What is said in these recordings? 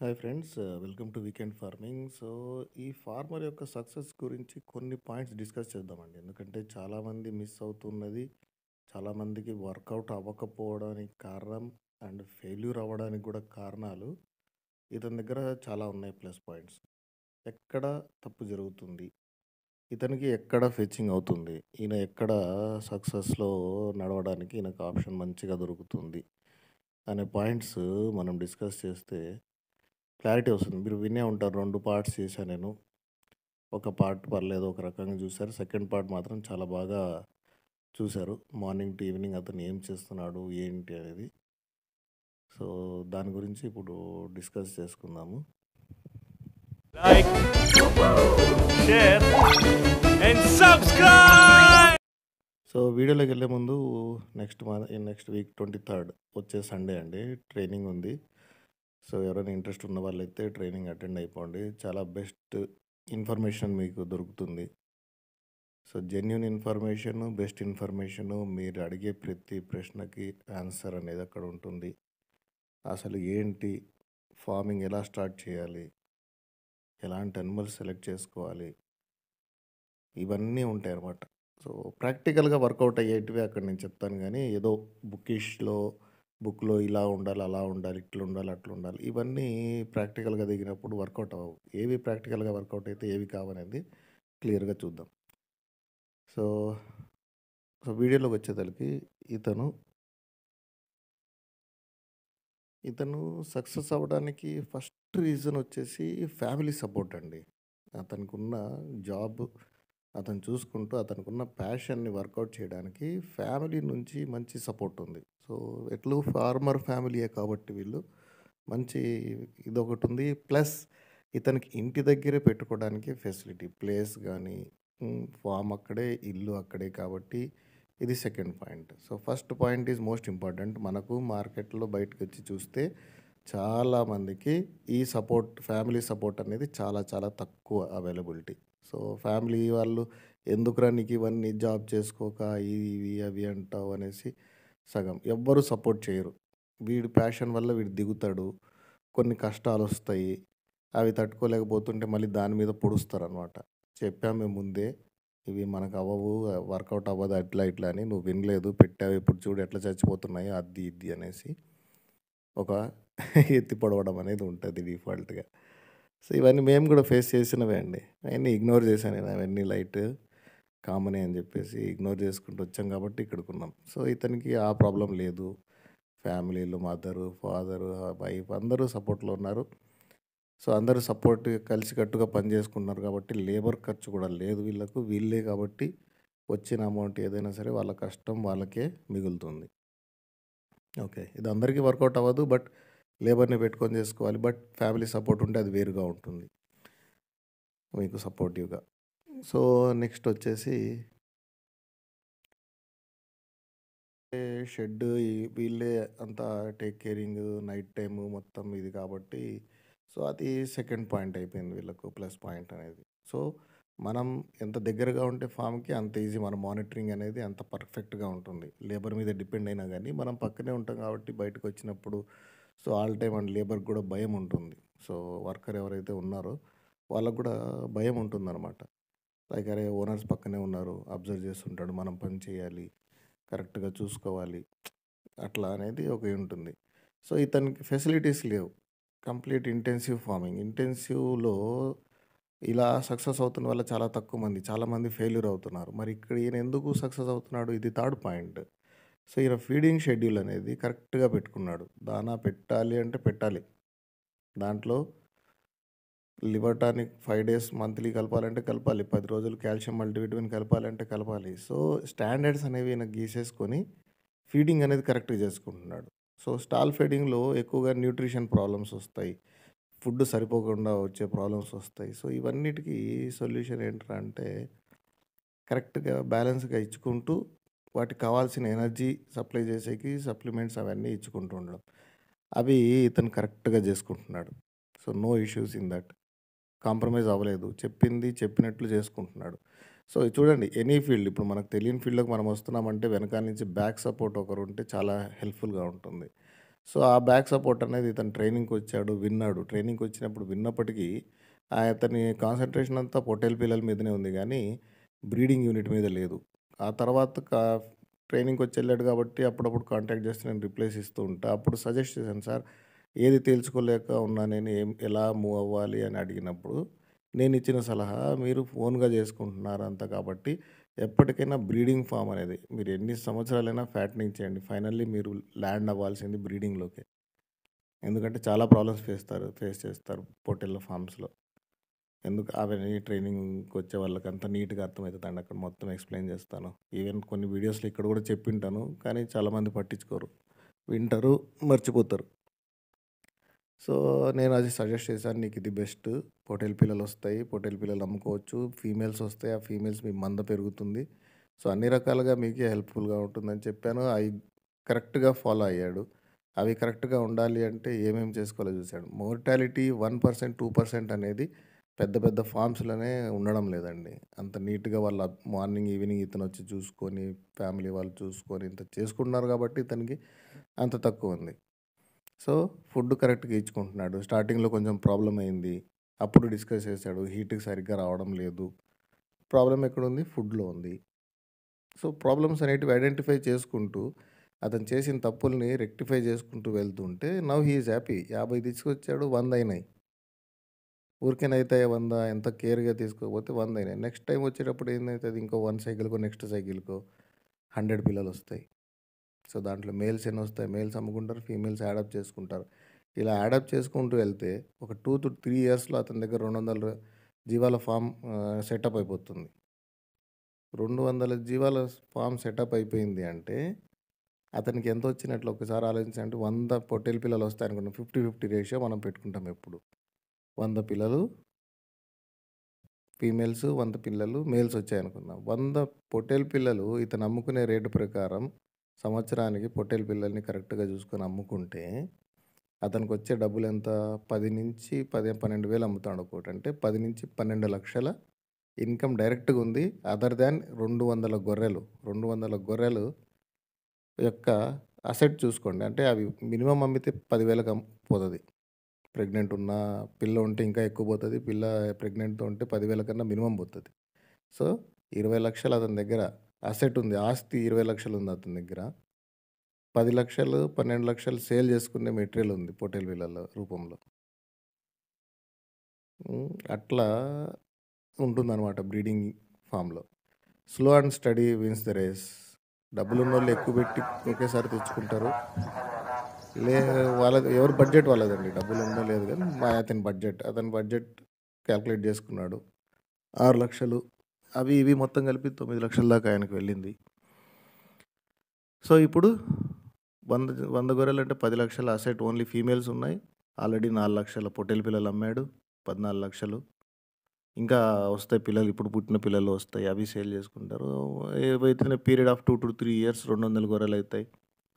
hi friends welcome to weekend farming so ఈ farmer యొక్క success గురించి కొన్ని పాయింట్స్ డిస్కస్ చేద్దామండి ఎందుకంటే చాలామంది మిస్ అవుతున్నది చాలామందికి వర్కౌట్ అవ్వకపోవడానికి కారణం అండ్ ఫెయిల్యూర్ అవ్వడానికి కూడా కారణాలు ఇతని దగ్గర చాలా ఉన్నాయి ప్లస్ పాయింట్స్ ఎక్కడ తప్పు జరుగుతుంది ఇతనికి ఎక్కడ ఫెచింగ్ అవుతుంది ఈయన ఎక్కడ సక్సెస్లో నడవడానికి ఈయనకు ఆప్షన్ మంచిగా దొరుకుతుంది అనే పాయింట్స్ మనం డిస్కస్ చేస్తే క్లారిటీ వస్తుంది మీరు వినే ఉంటారు రెండు పార్ట్స్ చేశాను నేను ఒక పార్ట్ పర్లేదు ఒక రకంగా చూశారు సెకండ్ పార్ట్ మాత్రం చాలా బాగా చూశారు మార్నింగ్ టు ఈవినింగ్ అతను ఏం చేస్తున్నాడు ఏంటి అనేది సో దాని గురించి ఇప్పుడు డిస్కస్ చేసుకుందాము సో వీడియోలోకి వెళ్ళే ముందు నెక్స్ట్ మా నెక్స్ట్ వీక్ ట్వంటీ థర్డ్ వచ్చే సండే అండి ట్రైనింగ్ ఉంది సో ఎవరైనా ఇంట్రెస్ట్ ఉన్న వాళ్ళైతే ట్రైనింగ్ అటెండ్ అయిపోండి చాలా బెస్ట్ ఇన్ఫర్మేషన్ మీకు దొరుకుతుంది so genuine information best information మీరు అడిగే ప్రతి ప్రశ్నకి ఆన్సర్ అనేది అక్కడ ఉంటుంది అసలు ఏంటి ఫార్మింగ్ ఎలా స్టార్ట్ చేయాలి ఎలాంటి అనిమల్స్ సెలెక్ట్ చేసుకోవాలి ఇవన్నీ ఉంటాయి అన్నమాట సో ప్రాక్టికల్గా వర్కౌట్ అయ్యేటివి అక్కడ నేను చెప్తాను కానీ ఏదో బుకిష్లో బుక్లో ఇలా ఉండాలి అలా ఉండాలి ఇట్లా ఉండాలి అట్లా ఉండాలి ఇవన్నీ ప్రాక్టికల్గా దిగినప్పుడు వర్కౌట్ అవ్వవు ఏవి ప్రాక్టికల్గా వర్కౌట్ అయితే ఏవి కావనేది క్లియర్గా చూద్దాం సో సో వీడియోలోకి వచ్చేసరికి ఇతను ఇతను సక్సెస్ అవ్వడానికి ఫస్ట్ రీజన్ వచ్చేసి ఫ్యామిలీ సపోర్ట్ అండి ఉన్న జాబ్ అతను చూసుకుంటూ అతనికి ఉన్న ప్యాషన్ని వర్కౌట్ చేయడానికి ఫ్యామిలీ నుంచి మంచి సపోర్ట్ ఉంది సో ఎట్లు ఫార్మర్ ఫ్యామిలీయే కాబట్టి వీళ్ళు మంచి ఇదొకటి ఉంది ప్లస్ ఇతనికి ఇంటి దగ్గరే పెట్టుకోవడానికి ఫెసిలిటీ ప్లేస్ కానీ ఫామ్ అక్కడే ఇల్లు అక్కడే కాబట్టి ఇది second point so first point is most important మనకు మార్కెట్లో బయటకు వచ్చి చూస్తే చాలామందికి ఈ సపోర్ట్ ఫ్యామిలీ సపోర్ట్ అనేది చాలా చాలా తక్కువ అవైలబిలిటీ సో ఫ్యామిలీ వాళ్ళు ఎందుకురా నీకు ఇవన్నీ జాబ్ చేసుకోక ఇవి అవి అంటావు అనేసి సగం ఎవ్వరూ సపోర్ట్ చేయరు వీడి ప్యాషన్ వల్ల వీడు దిగుతాడు కొన్ని కష్టాలు వస్తాయి అవి తట్టుకోలేకపోతుంటే మళ్ళీ దాని మీద పొడుస్తారు అనమాట చెప్పాము మేము ముందే ఇవి మనకు అవ్వవు వర్కౌట్ అవ్వదు అట్లా ఇట్లా అని నువ్వు వినలేదు పెట్టావు ఇప్పుడు చూడు ఎట్లా చచ్చిపోతున్నాయి అది ఇది అనేసి ఒక ఎత్తి పడవడం అనేది ఉంటుంది డిఫాల్ట్గా సో ఇవన్నీ మేము కూడా ఫేస్ చేసినవే అండి అవన్నీ ఇగ్నోర్ చేశాను నేను అవన్నీ లైట్ కామనే అని చెప్పేసి ఇగ్నోర్ చేసుకుంటూ వచ్చాం కాబట్టి ఇక్కడికి ఉన్నాం సో ఇతనికి ఆ ప్రాబ్లం లేదు ఫ్యామిలీలు మదరు ఫాదరు వైఫ్ అందరూ సపోర్ట్లో ఉన్నారు సో అందరూ సపోర్ట్ కలిసికట్టుగా పని చేసుకుంటున్నారు కాబట్టి లేబర్ ఖర్చు కూడా లేదు వీళ్ళకు వీళ్ళే కాబట్టి వచ్చిన అమౌంట్ ఏదైనా సరే వాళ్ళ కష్టం వాళ్ళకే మిగులుతుంది ఓకే ఇది అందరికీ వర్కౌట్ అవ్వదు బట్ లేబర్ని పెట్టుకొని చేసుకోవాలి బట్ ఫ్యామిలీ సపోర్ట్ ఉంటే అది వేరుగా ఉంటుంది మీకు సపోర్టివ్గా సో నెక్స్ట్ వచ్చేసి షెడ్ వీళ్ళే అంతా టేక్ కేరింగ్ నైట్ టైము మొత్తం ఇది కాబట్టి సో అది సెకండ్ పాయింట్ అయిపోయింది వీళ్ళకు ప్లస్ పాయింట్ అనేది సో మనం ఎంత దగ్గరగా ఉంటే ఫామ్కి అంత ఈజీ మన మానిటరింగ్ అనేది అంత పర్ఫెక్ట్గా ఉంటుంది లేబర్ మీద డిపెండ్ అయినా కానీ మనం పక్కనే ఉంటాం కాబట్టి బయటకు వచ్చినప్పుడు so all time and labour కూడా భయం ఉంటుంది సో వర్కర్ ఎవరైతే ఉన్నారో వాళ్ళకు కూడా భయం ఉంటుందన్నమాట లైక్ అరే ఓనర్స్ పక్కనే ఉన్నారు అబ్జర్వ్ చేస్తుంటాడు మనం పని చేయాలి కరెక్ట్గా చూసుకోవాలి అట్లా అనేది ఒక ఉంటుంది సో ఇతనికి ఫెసిలిటీస్ లేవు కంప్లీట్ ఇంటెన్సివ్ ఫార్మింగ్ ఇంటెన్సివ్లో ఇలా సక్సెస్ అవుతున్న వల్ల చాలా తక్కువ మంది చాలామంది ఫెయిల్యూర్ అవుతున్నారు మరి ఇక్కడ ఈయన ఎందుకు సక్సెస్ అవుతున్నాడు ఇది థర్డ్ పాయింట్ సో ఈయన ఫీడింగ్ షెడ్యూల్ అనేది కరెక్ట్గా పెట్టుకున్నాడు దానా పెట్టాలి అంటే పెట్టాలి దాంట్లో liver tonic five days monthly కలపాలంటే కలపాలి పది రోజులు కాల్షియం మల్టీవిటమిన్ కలపాలంటే కలపాలి సో స్టాండర్డ్స్ అనేవి ఈయన గీసేసుకొని ఫీడింగ్ అనేది కరెక్ట్గా చేసుకుంటున్నాడు సో స్టాల్ ఫీడింగ్లో ఎక్కువగా న్యూట్రిషన్ ప్రాబ్లమ్స్ వస్తాయి ఫుడ్ సరిపోకుండా వచ్చే ప్రాబ్లమ్స్ వస్తాయి సో ఇవన్నిటికీ సొల్యూషన్ ఏంటంటే అంటే కరెక్ట్గా బ్యాలెన్స్గా ఇచ్చుకుంటూ వాటికి కావాల్సిన ఎనర్జీ సప్లై చేసేకి సప్లిమెంట్స్ అవన్నీ ఇచ్చుకుంటూ ఉండడం అవి ఇతను కరెక్ట్గా చేసుకుంటున్నాడు so no issues in that compromise అవ్వలేదు చెప్పింది చెప్పినట్లు చేసుకుంటున్నాడు సో చూడండి ఎనీ ఫీల్డ్ ఇప్పుడు మనకు తెలియని ఫీల్డ్లోకి మనం వస్తున్నామంటే వెనకాల నుంచి బ్యాక్ సపోర్ట్ ఒకరు ఉంటే చాలా హెల్ప్ఫుల్గా ఉంటుంది సో ఆ బ్యాక్ సపోర్ట్ అనేది ఇతను ట్రైనింగ్కి వచ్చాడు విన్నాడు ట్రైనింగ్కి వచ్చినప్పుడు విన్నప్పటికీ ఆ అతని కాన్సన్ట్రేషన్ అంతా పొట్టేల్ పిల్లల మీదనే ఉంది కానీ బ్రీడింగ్ యూనిట్ మీద లేదు ఆ తర్వాత ట్రైనింగ్కి వచ్చి వెళ్ళాడు కాబట్టి అప్పుడప్పుడు కాంటాక్ట్ చేస్తే నేను రిప్లేస్ ఇస్తూ ఉంటా అప్పుడు సజెస్ట్ చేశాను సార్ ఏది తేల్చుకోలేక ఉన్నా నేను ఏం ఎలా మూవ్ అవ్వాలి అని అడిగినప్పుడు నేను ఇచ్చిన సలహా మీరు ఫోన్గా చేసుకుంటున్నారంత కాబట్టి ఎప్పటికైనా బ్రీడింగ్ ఫామ్ అనేది మీరు ఎన్ని సంవత్సరాలైనా ఫ్యాటనింగ్ చేయండి ఫైనల్లీ మీరు ల్యాండ్ అవ్వాల్సింది బ్రీడింగ్లోకి ఎందుకంటే చాలా ప్రాబ్లమ్స్ చేస్తారు ఫేస్ చేస్తారు పొట్టెళ్ళ ఫామ్స్లో ఎందుకు అవన్నీ ట్రైనింగ్కి వచ్చే వాళ్ళకి అంత నీట్గా అర్థమవుతుంది అక్కడ మొత్తం ఎక్స్ప్లెయిన్ చేస్తాను ఈవెన్ కొన్ని వీడియోస్లో ఇక్కడ కూడా చెప్పింటాను కానీ చాలామంది పట్టించుకోరు వింటారు మర్చిపోతారు సో నేను అది సజెస్ట్ చేశాను నీకు ఇది బెస్ట్ పొటెల్ పిల్లలు వస్తాయి పొటెల్ పిల్లలు అమ్ముకోవచ్చు ఫీమేల్స్ వస్తాయి ఆ ఫీమేల్స్ మీ మంద పెరుగుతుంది సో అన్ని రకాలుగా మీకే హెల్ప్ఫుల్గా ఉంటుందని చెప్పాను అవి కరెక్ట్గా ఫాలో అయ్యాడు అవి కరెక్ట్గా ఉండాలి అంటే ఏమేమి చేసుకోవాలో చూశాడు mortality one percent two percent అనేది పెద్ద పెద్ద ఫామ్స్లోనే ఉండడం లేదండి అంత నీట్గా వాళ్ళ మార్నింగ్ ఈవినింగ్ ఇతను వచ్చి చూసుకొని ఫ్యామిలీ వాళ్ళు చూసుకొని ఇంత చేసుకుంటున్నారు కాబట్టి ఇతనికి అంత తక్కువ ఉంది సో ఫుడ్ కరెక్ట్గా ఇచ్చుకుంటున్నాడు స్టార్టింగ్లో కొంచెం ప్రాబ్లం అయింది అప్పుడు డిస్కస్ చేశాడు హీట్కి సరిగ్గా రావడం లేదు ప్రాబ్లం ఎక్కడుంది ఫుడ్లో ఉంది సో ప్రాబ్లమ్స్ అనేటివి ఐడెంటిఫై చేసుకుంటూ అతను చేసిన తప్పుల్ని రెక్టిఫై చేసుకుంటూ వెళ్తుంటే నవ్ హీఈస్ హ్యాపీ యాభై తీసుకొచ్చాడు వంద అయినాయి ఊరికేనైతే వంద ఎంత కేర్గా తీసుకోకపోతే వంద అయినాయి నెక్స్ట్ టైం వచ్చేటప్పుడు ఏందవుతుంది ఇంకో వన్ సైకిల్కో నెక్స్ట్ సైకిల్కో హండ్రెడ్ పిల్లలు వస్తాయి సో దాంట్లో మేల్స్ ఎన్ని వస్తాయి మేల్స్ అమ్ముకుంటారు ఫీమేల్స్ యాడప్ చేసుకుంటారు ఇలా యాడప్ చేసుకుంటూ వెళ్తే ఒక టూ టు త్రీ ఇయర్స్లో అతని దగ్గర రెండు వందల జీవాల ఫామ్ సెటప్ అయిపోతుంది రెండు వందల జీవాల ఫామ్ సెటప్ అయిపోయింది అంటే అతనికి ఎంత వచ్చినట్లు ఒకసారి ఆలోచించాలంటే వంద పొట్టేలు పిల్లలు వస్తాయి అనుకుంటాం ఫిఫ్టీ ఫిఫ్టీ రేషియో మనం పెట్టుకుంటాం ఎప్పుడు వంద పిల్లలు ఫీమేల్స్ వంద పిల్లలు మేల్స్ వచ్చాయనుకుందాం వంద పొట్టేలు పిల్లలు ఇతను అమ్ముకునే రేటు ప్రకారం సంవత్సరానికి పొట్టేల పిల్లల్ని కరెక్ట్గా చూసుకొని అమ్ముకుంటే అతనికి వచ్చే డబ్బులు ఎంత పది నుంచి పది పన్నెండు వేలు అమ్ముతాడు ఒకటి అంటే పది నుంచి పన్నెండు లక్షల ఇన్కమ్ డైరెక్ట్గా ఉంది అదర్ దాన్ రెండు వందల గొర్రెలు రెండు వందల గొర్రెలు యొక్క అసెట్ చూసుకోండి అంటే అవి మినిమం అమ్మితే పదివేలకు పోతుంది ప్రెగ్నెంట్ ఉన్న పిల్ల ఉంటే ఇంకా ఎక్కువ పోతుంది పిల్ల ప్రెగ్నెంట్తో ఉంటే పదివేల కన్నా మినిమం పోతుంది సో ఇరవై లక్షలు అతని దగ్గర అసెట్ ఉంది ఆస్తి ఇరవై లక్షలు ఉంది అతని దగ్గర పది లక్షలు పన్నెండు లక్షలు సేల్ చేసుకునే మెటీరియల్ ఉంది పోటెల్ వీళ్ళ రూపంలో అట్లా ఉంటుందన్నమాట బ్రీడింగ్ ఫామ్లో slow and steady wins the race డబ్బులు ఉన్న వాళ్ళు ఎక్కువ పెట్టి ఒకేసారి తెచ్చుకుంటారు లే వాళ్ళది ఎవరు బడ్జెట్ వాళ్ళదండి డబ్బులు ఉందో లేదు కానీ మా అతని బడ్జెట్ అతని బడ్జెట్ క్యాల్కులేట్ చేసుకున్నాడు ఆరు లక్షలు అవి ఇవి మొత్తం కలిపి తొమ్మిది లక్షల దాకా ఆయనకు వెళ్ళింది సో ఇప్పుడు వంద వంద గొర్రెలు అంటే పది లక్షల అసెట్ ఓన్లీ ఫీమేల్స్ ఉన్నాయి ఆల్రెడీ నాలుగు లక్షల పొట్టెల పిల్లలు అమ్మాడు పద్నాలుగు లక్షలు ఇంకా వస్తాయి పిల్లలు ఇప్పుడు పుట్టిన పిల్లలు వస్తాయి అవి సేల్ చేసుకుంటారు ఏవైతే period of two to three years రెండు వందల గొర్రెలు అవుతాయి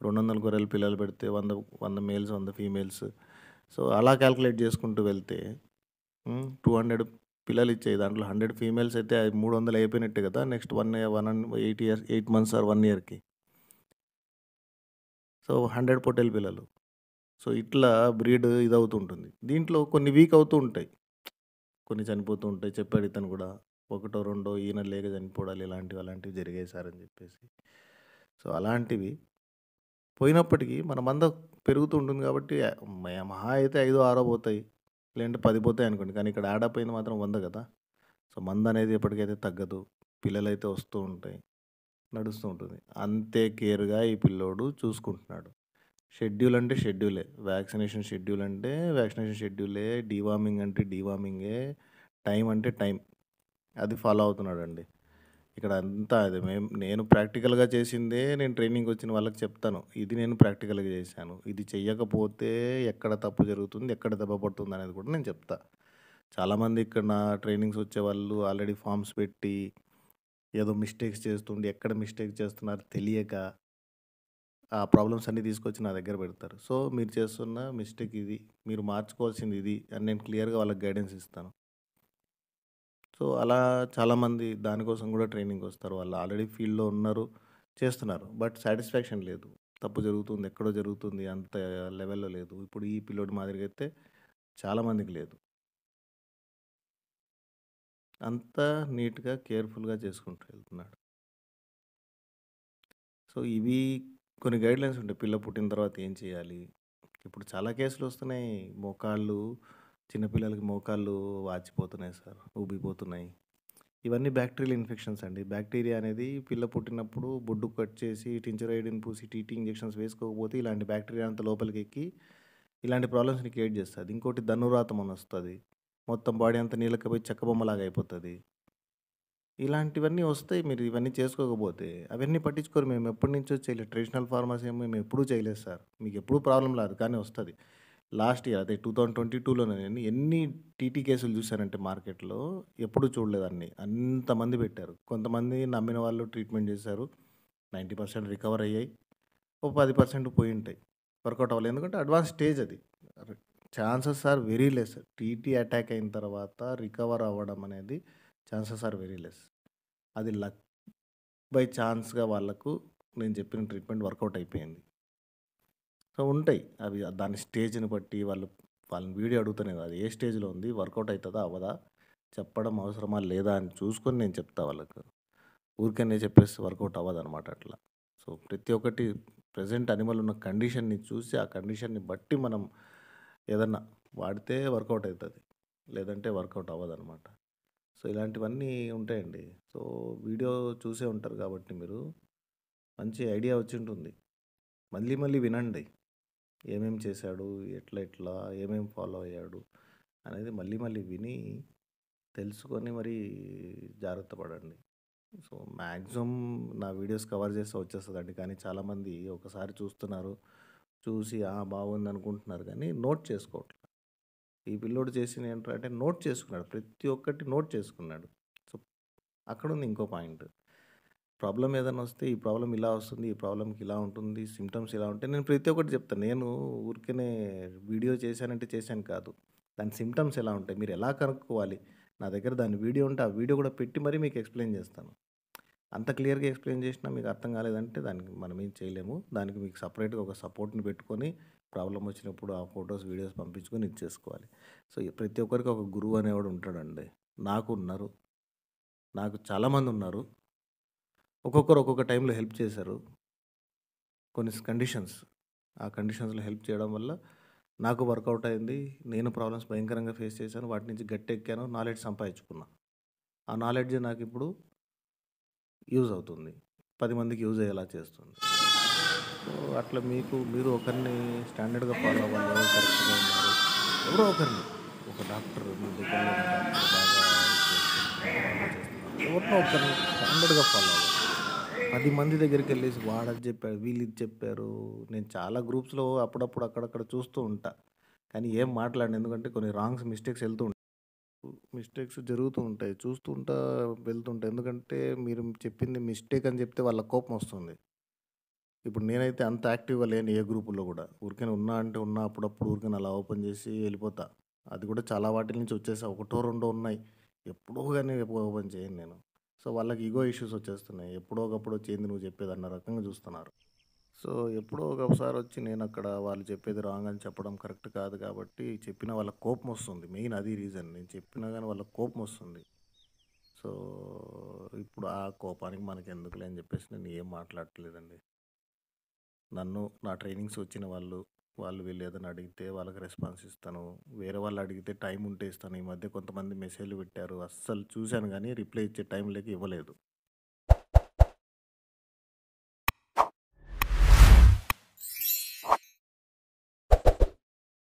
రెండు వందల గొర్రెలు పిల్లలు పెడితే వంద వంద మేల్స్ వంద ఫీమేల్స్ సో అలా క్యాల్కులేట్ చేసుకుంటూ వెళ్తే టూ హండ్రెడ్ పిల్లలు ఇచ్చే దాంట్లో హండ్రెడ్ ఫీమేల్స్ అయితే మూడు వందలు అయిపోయినట్టు కదా next one one eight years eight months or one ఇయర్కి సో హండ్రెడ్ పొటెల్ పిల్లలు సో ఇట్లా బ్రీడ్ ఇది అవుతుంటుంది దీంట్లో కొన్ని వీక్ అవుతూ ఉంటాయి కొన్ని చనిపోతూ ఉంటాయి చెప్పాడు ఇతను కూడా ఒకటో రెండో ఈయన లేక చనిపోవడాలు ఇలాంటివి అలాంటివి జరిగాయి చెప్పేసి సో అలాంటివి పోయినప్పటికీ మన మంద పెరుగుతూ ఉంటుంది కాబట్టి మహా అయితే ఐదో ఆరో పోతాయి లేదంటే పది పోతాయి అనుకోండి కానీ ఇక్కడ యాడ్ మాత్రం వంద కదా సో మంద అనేది ఎప్పటికైతే తగ్గదు పిల్లలైతే వస్తూ ఉంటాయి నడుస్తూ ఉంటుంది అంతే కేర్గా ఈ పిల్లోడు చూసుకుంటున్నాడు షెడ్యూల్ అంటే షెడ్యూలే వ్యాక్సినేషన్ షెడ్యూల్ అంటే వ్యాక్సినేషన్ షెడ్యూలే డివార్మింగ్ అంటే డివార్మింగే టైం అంటే టైం అది ఫాలో అవుతున్నాడు అండి ఇక్కడ అంతా అది మేము నేను ప్రాక్టికల్గా చేసిందే నేను ట్రైనింగ్ వచ్చిన వాళ్ళకి చెప్తాను ఇది నేను ప్రాక్టికల్గా చేశాను ఇది చెయ్యకపోతే ఎక్కడ తప్పు జరుగుతుంది ఎక్కడ దెబ్బ పడుతుంది అనేది కూడా నేను చెప్తా చాలామంది ఇక్కడ నా ట్రైనింగ్స్ వచ్చే వాళ్ళు ఆల్రెడీ ఫామ్స్ పెట్టి ఏదో మిస్టేక్స్ చేస్తుండి ఎక్కడ మిస్టేక్ చేస్తున్నారు తెలియక ఆ ప్రాబ్లమ్స్ అన్నీ తీసుకొచ్చి నా దగ్గర పెడతారు సో మీరు చేస్తున్న మిస్టేక్ ఇది మీరు మార్చుకోవాల్సింది ఇది అని నేను క్లియర్గా వాళ్ళకి గైడెన్స్ ఇస్తాను సో అలా చాలామంది దానికోసం కూడా ట్రైనింగ్ వస్తారు వాళ్ళు ఆల్రెడీ ఫీల్డ్లో ఉన్నారు చేస్తున్నారు బట్ సాటిస్ఫాక్షన్ లేదు తప్పు జరుగుతుంది ఎక్కడో జరుగుతుంది అంత లెవెల్లో లేదు ఇప్పుడు ఈ పిల్లోడి మాదిరిగా అయితే చాలామందికి లేదు అంత నీట్గా కేర్ఫుల్గా చేసుకుంటూ వెళ్తున్నాడు సో ఇవి కొన్ని గైడ్లైన్స్ ఉంటాయి పిల్ల పుట్టిన తర్వాత ఏం చేయాలి ఇప్పుడు చాలా కేసులు వస్తున్నాయి మోకాళ్ళు చిన్నపిల్లలకి మోకాళ్ళు వాచిపోతున్నాయి సార్ ఊబిపోతున్నాయి ఇవన్నీ బ్యాక్టీరియల్ ఇన్ఫెక్షన్స్ అండి బ్యాక్టీరియా అనేది పిల్ల పుట్టినప్పుడు బొడ్డు కట్ చేసి టించరైడిన్ పూసి టీటీ ఇంజెక్షన్స్ వేసుకోకపోతే ఇలాంటి బ్యాక్టీరియా అంత లోపలికి ఎక్కి ఇలాంటి ప్రాబ్లమ్స్ని క్రియేట్ చేస్తుంది ఇంకోటి ధనురాతం అని వస్తుంది మొత్తం బాడీ అంతా నీళ్ళకపోయి చెక్కబొమ్మలాగా అయిపోతుంది ఇలాంటివన్నీ వస్తాయి మీరు ఇవన్నీ చేసుకోకపోతే అవన్నీ పట్టించుకోరు మేము ఎప్పటి నుంచో చేయలేదు ట్రెడిషనల్ ఫార్మసీ ఏమో మేము ఎప్పుడూ చేయలేదు సార్ మీకు ఎప్పుడూ ప్రాబ్లం రాదు కానీ వస్తుంది లాస్ట్ ఇయర్ అదే టూ థౌజండ్ ట్వంటీ టూలోనే నేను ఎన్ని టీటీ కేసులు చూశానంటే మార్కెట్లో ఎప్పుడు చూడలేదు అన్ని అంతమంది పెట్టారు కొంతమంది నమ్మిన వాళ్ళు ట్రీట్మెంట్ చేశారు నైంటీ పర్సెంట్ రికవర్ అయ్యాయి ఓ పది పర్సెంట్ పోయి ఉంటాయి వర్కౌట్ అవ్వలేదు ఎందుకంటే అడ్వాన్స్ స్టేజ్ అది chances are very less TT attack అయిన తర్వాత రికవర్ అవ్వడం అనేది ఛాన్సెస్ ఆర్ వెరీ లెస్ అది లక్ బై ఛాన్స్గా వాళ్ళకు నేను చెప్పిన ట్రీట్మెంట్ వర్కౌట్ అయిపోయింది సో ఉంటాయి అవి దాని స్టేజ్ని బట్టి వాళ్ళు వాళ్ళని వీడియో అడుగుతానే అది ఏ స్టేజ్లో ఉంది వర్కౌట్ అవుతుందా అవ్వదా చెప్పడం అవసరమా లేదా అని చూసుకొని నేను చెప్తా వాళ్ళకు ఊరికనే చెప్పేసి వర్కౌట్ అవ్వదు అనమాట అట్లా సో ప్రతి ఒక్కటి ప్రజెంట్ అనిమల్ ఉన్న కండిషన్ని చూసి ఆ కండిషన్ని బట్టి మనం ఏదన్నా వాడితే వర్కౌట్ అవుతుంది లేదంటే వర్కౌట్ అవ్వదు అనమాట సో ఇలాంటివన్నీ ఉంటాయండి సో వీడియో చూసే ఉంటారు కాబట్టి మీరు మంచి ఐడియా వచ్చి ఉంటుంది మళ్ళీ మళ్ళీ వినండి ఏమేం చేశాడు ఎట్లా ఎట్లా ఏమేం ఫాలో అయ్యాడు అనేది మళ్ళీ మళ్ళీ విని తెలుసుకొని మరి జాగ్రత్త పడండి సో మ్యాక్సిమం నా వీడియోస్ కవర్ చేస్తే వచ్చేస్తుందండి కానీ చాలామంది ఒకసారి చూస్తున్నారు చూసి బాగుంది అనుకుంటున్నారు కానీ నోట్ చేసుకోవట్లేదు ఈ పిల్లోడు చేసిన ఏంటంటే నోట్ చేసుకున్నాడు ప్రతి ఒక్కటి నోట్ చేసుకున్నాడు సో అక్కడ ఉంది ఇంకో పాయింట్ ప్రాబ్లం ఏదైనా వస్తే ఈ ప్రాబ్లం ఇలా వస్తుంది ఈ ప్రాబ్లంకి ఇలా ఉంటుంది సిమ్టమ్స్ ఇలా ఉంటాయి నేను ప్రతి ఒక్కటి చెప్తాను నేను ఊరికేనే వీడియో చేశానంటే చేశాను కాదు దాని సిమ్టమ్స్ ఎలా ఉంటాయి మీరు ఎలా కనుక్కోవాలి నా దగ్గర దాని వీడియో ఉంటే ఆ వీడియో కూడా పెట్టి మరీ మీకు ఎక్స్ప్లెయిన్ చేస్తాను అంత క్లియర్గా ఎక్స్ప్లెయిన్ చేసినా మీకు అర్థం కాలేదంటే దానికి మనం ఏం చేయలేము దానికి మీకు సపరేట్గా ఒక సపోర్ట్ని పెట్టుకొని ప్రాబ్లం వచ్చినప్పుడు ఆ ఫొటోస్ వీడియోస్ పంపించుకొని ఇది చేసుకోవాలి సో ప్రతి ఒక్కరికి ఒక గురువు అనేవాడు ఉంటాడండి నాకు ఉన్నారు నాకు చాలామంది ఉన్నారు ఒక్కొక్కరు ఒక్కొక్క టైంలో హెల్ప్ చేశారు కొన్ని కండిషన్స్ ఆ కండిషన్స్లో హెల్ప్ చేయడం వల్ల నాకు వర్కౌట్ అయింది నేను ప్రాబ్లమ్స్ భయంకరంగా ఫేస్ చేశాను వాటి నుంచి గట్టెక్కాను నాలెడ్జ్ సంపాదించుకున్నా ఆ నాలెడ్జ్ నాకు ఇప్పుడు యూజ్ అవుతుంది పది మందికి యూజ్ అయ్యేలా చేస్తుంది సో అట్లా మీకు మీరు ఒకరిని స్టాండర్డ్గా ఫాలో అవ్వాలి ఎవరు కరెక్ట్గా ఉన్నారు ఎవరో ఒకరిని ఒక డాక్టర్ మీ దగ్గర ఎవరినో ఒకరిని స్టాండర్డ్గా ఫాలో అవ్వాలి పది మంది దగ్గరికి వెళ్ళేసి వాడని చెప్పారు వీళ్ళు ఇది చెప్పారు నేను చాలా గ్రూప్స్లో అప్పుడప్పుడు అక్కడక్కడ చూస్తూ ఉంటా కానీ ఏం మాట్లాడను ఎందుకంటే కొన్ని రాంగ్స్ మిస్టేక్స్ వెళ్తూ ఉంటాయి మిస్టేక్స్ జరుగుతూ ఉంటాయి చూస్తూ చూస్తుంటా వెళ్తుంటాయి ఎందుకంటే మీరు చెప్పింది మిస్టేక్ అని చెప్తే వాళ్ళ కోపం వస్తుంది ఇప్పుడు నేనైతే అంత యాక్టివ్గా లేను ఏ గ్రూపులో కూడా ఊరికైనా ఉన్నా అంటే ఉన్నా అప్పుడప్పుడు ఊరికైనా అలా ఓపెన్ చేసి వెళ్ళిపోతా అది కూడా చాలా వాటి నుంచి వచ్చేసి ఒకటో రెండో ఉన్నాయి ఎప్పుడో కానీ ఓపెన్ చేయను నేను సో వాళ్ళకి ఈగో ఇష్యూస్ వచ్చేస్తున్నాయి ఎప్పుడో ఒకప్పుడు వచ్చింది నువ్వు చెప్పేది అన్న రకంగా చూస్తున్నారు సో ఎప్పుడో ఒకసారి వచ్చి నేను అక్కడ వాళ్ళు చెప్పేది రాంగ్ అని చెప్పడం కరెక్ట్ కాదు కాబట్టి చెప్పిన వాళ్ళ కోపం వస్తుంది మెయిన్ అది రీజన్ నేను చెప్పినా కానీ వాళ్ళ కోపం వస్తుంది సో ఇప్పుడు ఆ కోపానికి మనకి ఎందుకులే అని చెప్పేసి నేను ఏం మాట్లాడట్లేదండి నన్ను నా ట్రైనింగ్స్ వచ్చిన వాళ్ళు వాళ్ళు వీళ్ళు ఏదైనా అడిగితే వాళ్ళకి రెస్పాన్స్ ఇస్తాను వేరే వాళ్ళు అడిగితే టైం ఉంటే ఇస్తాను ఈ మధ్య కొంతమంది మెసేజ్లు పెట్టారు అస్సలు చూశాను కానీ రిప్లై ఇచ్చే టైం లేక ఇవ్వలేదు